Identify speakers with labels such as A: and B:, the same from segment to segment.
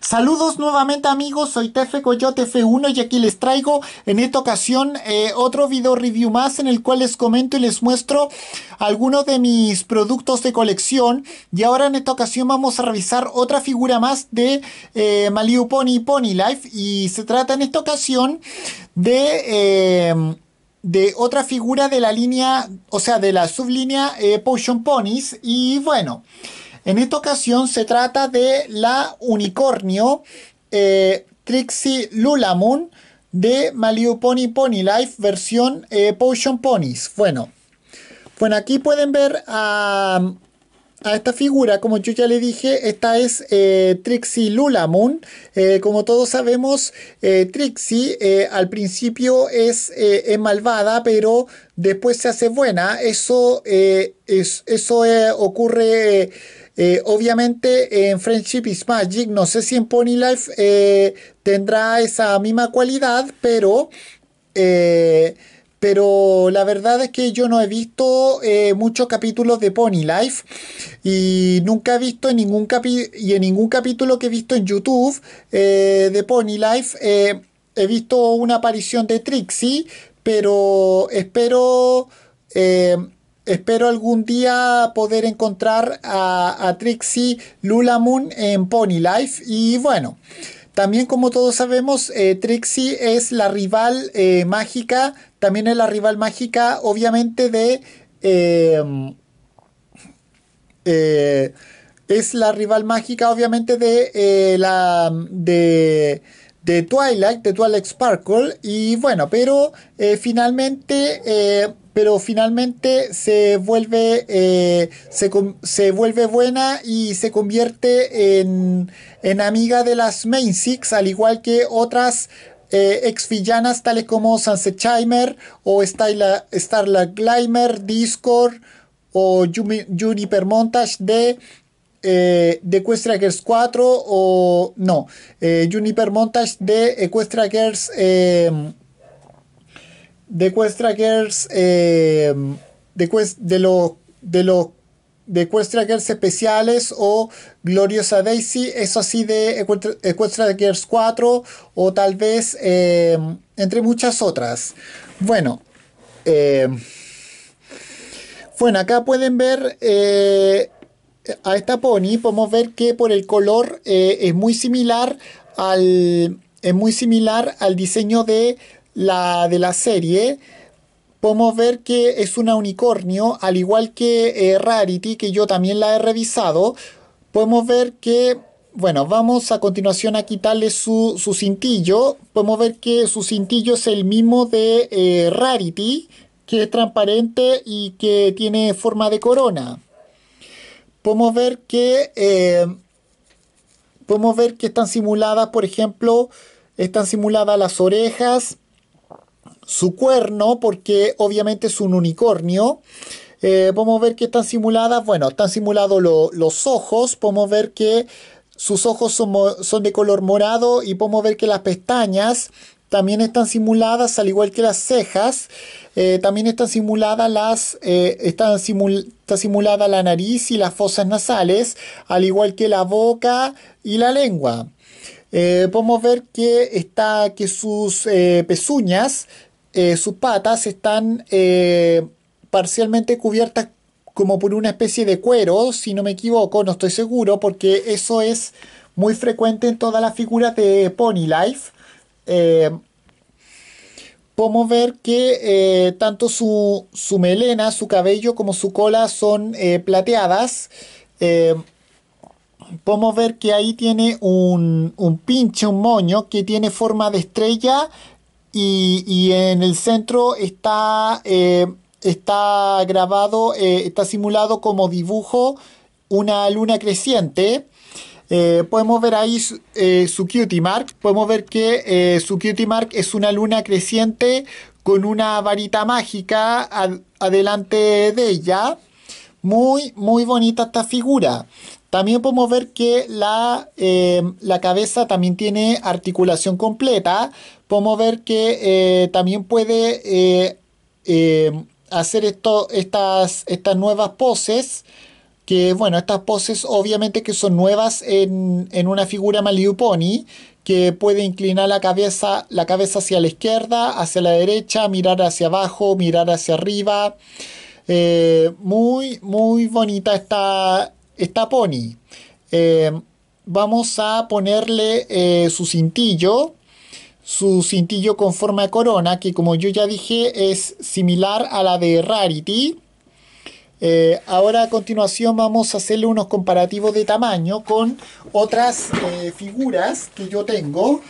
A: Saludos nuevamente amigos, soy Tefe Coyote F1 y aquí les traigo en esta ocasión eh, otro video review más en el cual les comento y les muestro algunos de mis productos de colección y ahora en esta ocasión vamos a revisar otra figura más de eh, Pony Pony Life y se trata en esta ocasión de... Em, de otra figura de la línea, o sea, de la sublínea eh, Potion Ponies. Y bueno, en esta ocasión se trata de la unicornio eh, Trixie Lulamoon de Maliupony Pony Pony Life versión eh, Potion Ponies. Bueno, aquí pueden ver a a esta figura, como yo ya le dije, esta es eh, Trixie Lulamoon. Eh, como todos sabemos, eh, Trixie al principio es, malvada, pero después se hace buena. Eso, es, eso ocurre... obviamente en Friendship is Magic, no sé si en Pony Life tendrá esa misma cualidad, pero pero la verdad es que yo no he visto eh, muchos capítulos de Pony Life y nunca he visto en ningún y en ningún capítulo que he visto en YouTube eh, de Pony Life eh, he visto una aparición de Trixie, pero espero espero algún día poder encontrar a, a Trixie Lulamoon en Pony Life y bueno. También, como todos sabemos, eh, Trixie es la rival eh, mágica, también es la rival mágica, obviamente, de... Em, eh, es la rival mágica, obviamente, de la... de Twilight, de Twilight Sparkle. Y bueno, pero finalmente pero finalmente se vuelve, eh, se, vuelve buena y se convierte en, amiga de las Main Six, al igual que otras eh, ex villanas tales como Sunset Chimer o Starla, Starlight Discord o Juniper Montage de eh, de 4 o no, eh, Juniper Montage de girls eh, eh, de Quest Trackers, de, los de los de especiales o Gloriosa Daisy, eso así de Quest Trackers 4 o tal vez eh, entre muchas otras. Bueno, eh, bueno, acá pueden ver a esta pony, podemos ver que por el color es muy similar al es muy similar al diseño de la de la serie, podemos ver que es una unicornio, al igual que eh, Rarity, que yo también la he revisado, podemos ver que, bueno, vamos a continuación a quitarle su, su cintillo, podemos ver que su cintillo es el mismo de eh, Rarity, que es transparente y que tiene forma de corona. Podemos ver que... Eh, podemos ver que están simuladas, por ejemplo, están simuladas las orejas, su cuerno, porque obviamente es un unicornio. Eh, podemos ver que están simuladas, bueno, están simulados los ojos, podemos ver que sus ojos son, de color morado y podemos ver que las pestañas también están simuladas, al igual que las cejas, eh, también están simuladas las, eh, están está simulada la nariz y las fosas nasales, al igual que la boca y la lengua. podemos ver que, está, que sus pezuñas eh, sus patas están eh, parcialmente cubiertas como por una especie de cuero, si no me equivoco, no estoy seguro, porque eso es muy frecuente en todas las figuras de Pony Life. Eh, podemos ver que tanto su, melena, su cabello como su cola son plateadas podemos ver que ahí tiene un, un, pinche, un moño que tiene forma de estrella y, en el centro está, eh, grabado, eh, está simulado como dibujo una luna creciente. Eh, podemos ver ahí su cutie mark. Podemos ver que su cutie mark es una luna creciente con una varita mágica adelante de ella. Muy, muy bonita esta figura. También podemos ver que eh, la, cabeza también tiene articulación completa. Podemos ver que eh, también puede eh, hacer esto, estas, estas nuevas poses que bueno, estas poses obviamente que son nuevas en, una figura Maliupony. que puede inclinar la cabeza, la cabeza hacia la izquierda, hacia la derecha, mirar hacia abajo, mirar hacia arriba. muy, muy bonita esta, esta Pony. Eh, vamos a ponerle eh, su cintillo, su cintillo con forma de corona, que como yo ya dije es similar a la de Rarity. Eh, ahora a continuación vamos a hacerle unos comparativos de tamaño con otras figuras que yo tengo.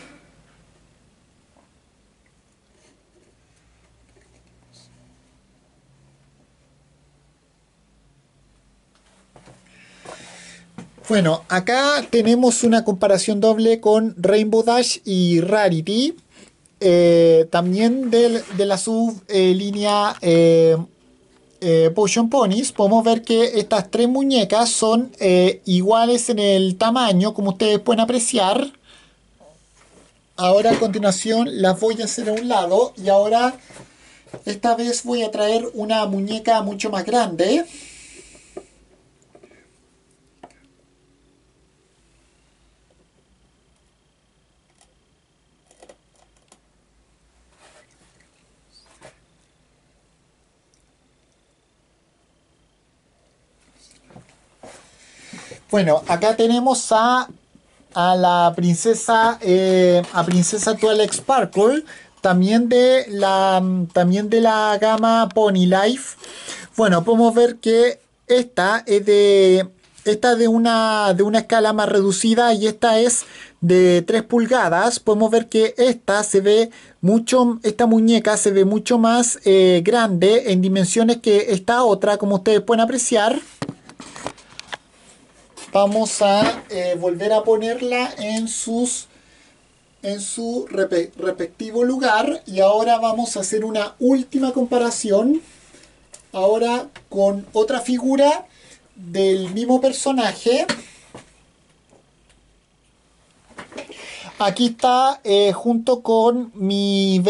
A: Bueno, acá tenemos una comparación doble con Rainbow Dash y Rarity. Eh, también de la sub-línea eh, eh, Potion Ponies, podemos ver que estas tres muñecas son iguales en el tamaño, como ustedes pueden apreciar. Ahora a continuación las voy a hacer a un lado y ahora esta vez voy a traer una muñeca mucho más grande. Bueno, acá tenemos a, la princesa, eh, a princesa Twilight Sparkle, también de la, también de la gama Pony Life. Bueno, podemos ver que esta es de, esta de una, de una escala más reducida y esta es de 3 pulgadas. Podemos ver que esta se ve mucho, esta muñeca se ve mucho más eh, grande en dimensiones que esta otra, como ustedes pueden apreciar vamos a eh, volver a ponerla en, sus, en su respectivo lugar y ahora vamos a hacer una última comparación ahora con otra figura del mismo personaje aquí está eh, junto con mi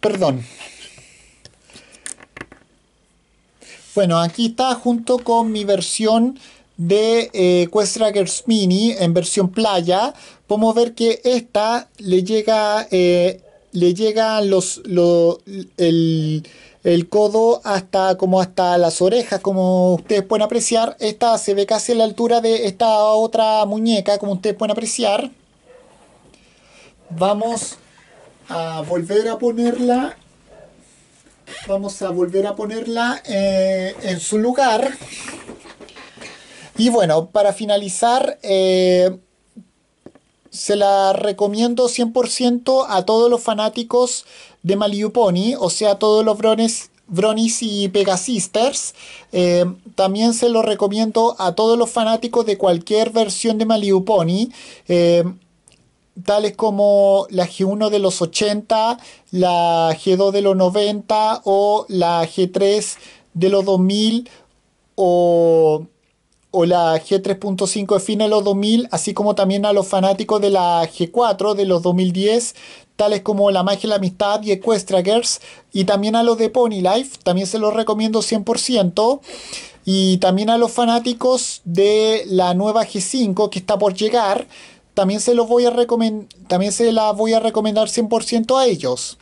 A: perdón bueno aquí está junto con mi versión de eh, Gersmini Mini en versión playa, podemos ver que esta le llega, eh, le llega los, el, codo hasta como hasta las orejas, como ustedes pueden apreciar. Esta se ve casi a la altura de esta otra muñeca, como ustedes pueden apreciar. Vamos a volver a ponerla. Vamos a volver a ponerla eh, en su lugar. Y bueno, para finalizar, eh, se la recomiendo 100% a todos los fanáticos de Maliuponi, o sea, a todos los brones Bronis y Pegasisters. Eh, también se lo recomiendo a todos los fanáticos de cualquier versión de Maliuponi, eh, tales como la G1 de los 80, la G2 de los 90 o la G3 de los 2000 o o la G3.5 de fines de los 2000, así como también a los fanáticos de la G4 de los 2010, tales como La Magia y la Amistad y Equestria Girls, y también a los de Pony Life, también se los recomiendo 100%, y también a los fanáticos de la nueva G5 que está por llegar, también se los voy a también se la voy a recomendar 100% a ellos.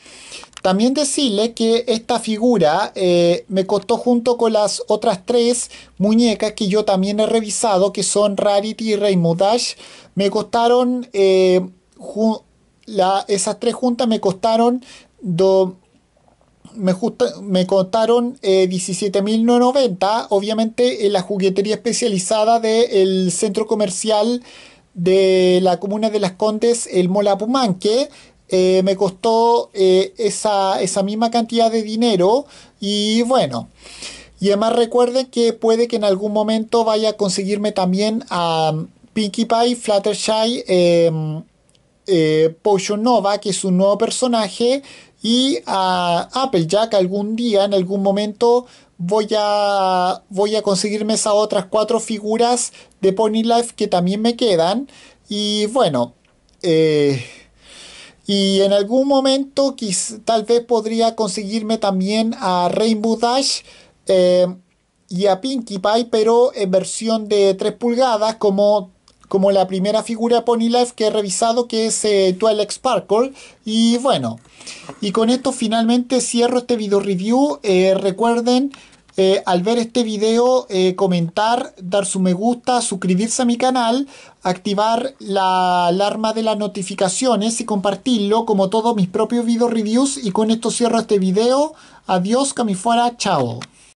A: También decirle que esta figura eh, me costó junto con las otras tres muñecas que yo también he revisado, que son Rarity, y Rainbow Dash, me costaron, eh, esas tres juntas me costaron, do, me, me costaron eh, obviamente en la juguetería especializada del centro comercial de la comuna de Las Condes, el Mola Pumanque, eh, me costó eh, esa, misma cantidad de dinero y bueno. Y además recuerden que puede que en algún momento vaya a conseguirme también a Pinkie Pie, Fluttershy, em, eh, Potion Nova, que es un nuevo personaje, y a Applejack algún día, en algún momento, voy a, voy a conseguirme esas otras cuatro figuras de Pony Life que también me quedan. Y bueno, y en algún momento tal vez podría conseguirme también a Rainbow Dash eh, y a Pinkie Pie, pero en versión de 3 pulgadas, como, como la primera figura Pony Life que he revisado, que es eh, Twilight Sparkle. Y bueno, y con esto finalmente cierro este video review. Eh, recuerden eh, al ver este video, eh, comentar, dar su me gusta, suscribirse a mi canal, activar la alarma de las notificaciones y compartirlo como todos mis propios video reviews. Y con esto cierro este video. Adiós, camifuera, chao.